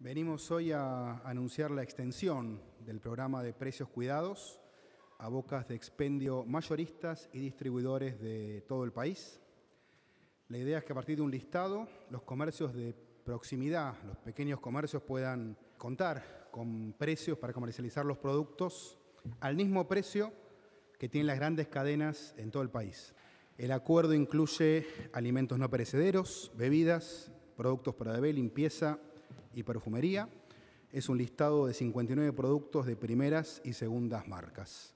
Venimos hoy a anunciar la extensión del programa de precios cuidados a bocas de expendio mayoristas y distribuidores de todo el país. La idea es que a partir de un listado los comercios de proximidad, los pequeños comercios puedan contar con precios para comercializar los productos al mismo precio que tienen las grandes cadenas en todo el país. El acuerdo incluye alimentos no perecederos, bebidas, productos para bebé, limpieza, y perfumería. Es un listado de 59 productos de primeras y segundas marcas.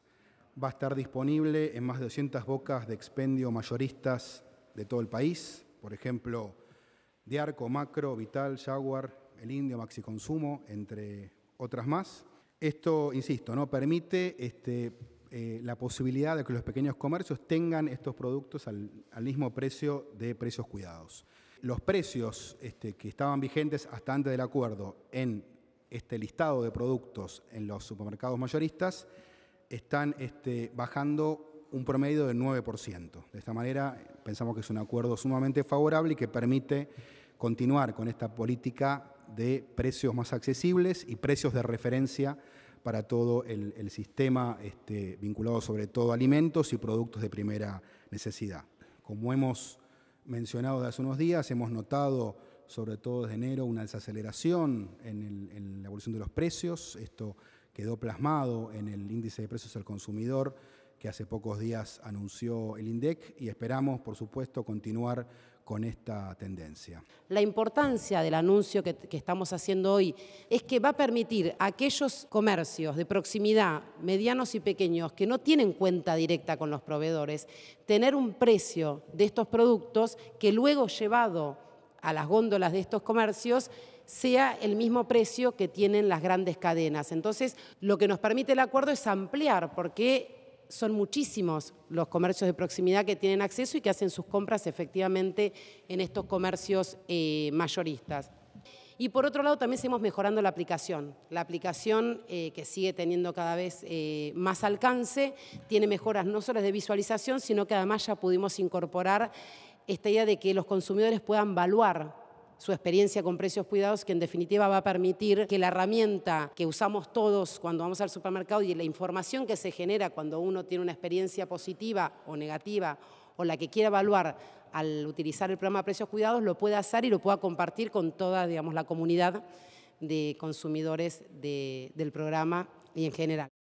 Va a estar disponible en más de 200 bocas de expendio mayoristas de todo el país, por ejemplo, de Macro, Vital, Jaguar, El Indio, Maxi Consumo, entre otras más. Esto, insisto, ¿no? permite este, eh, la posibilidad de que los pequeños comercios tengan estos productos al mismo precio de precios cuidados los precios este, que estaban vigentes hasta antes del acuerdo en este listado de productos en los supermercados mayoristas están este, bajando un promedio del 9%. De esta manera pensamos que es un acuerdo sumamente favorable y que permite continuar con esta política de precios más accesibles y precios de referencia para todo el, sistema este, vinculado sobre todo a alimentos y productos de primera necesidad. Como hemos mencionado de hace unos días, hemos notado, sobre todo desde enero, una desaceleración en, en la evolución de los precios. Esto quedó plasmado en el índice de precios al consumidor que hace pocos días anunció el INDEC y esperamos, por supuesto, continuar con esta tendencia. La importancia del anuncio que, estamos haciendo hoy es que va a permitir a aquellos comercios de proximidad, medianos y pequeños, que no tienen cuenta directa con los proveedores, tener un precio de estos productos que luego llevado a las góndolas de estos comercios sea el mismo precio que tienen las grandes cadenas. Entonces, lo que nos permite el acuerdo es ampliar, porque son muchísimos los comercios de proximidad que tienen acceso y que hacen sus compras efectivamente en estos comercios eh, mayoristas. Y por otro lado también seguimos mejorando la aplicación. La aplicación eh, que sigue teniendo cada vez eh, más alcance tiene mejoras no solo de visualización, sino que además ya pudimos incorporar esta idea de que los consumidores puedan evaluar su experiencia con precios cuidados, que en definitiva va a permitir que la herramienta que usamos todos cuando vamos al supermercado y la información que se genera cuando uno tiene una experiencia positiva o negativa o la que quiera evaluar al utilizar el programa Precios Cuidados lo pueda hacer y lo pueda compartir con toda digamos, la comunidad de consumidores del programa y en general.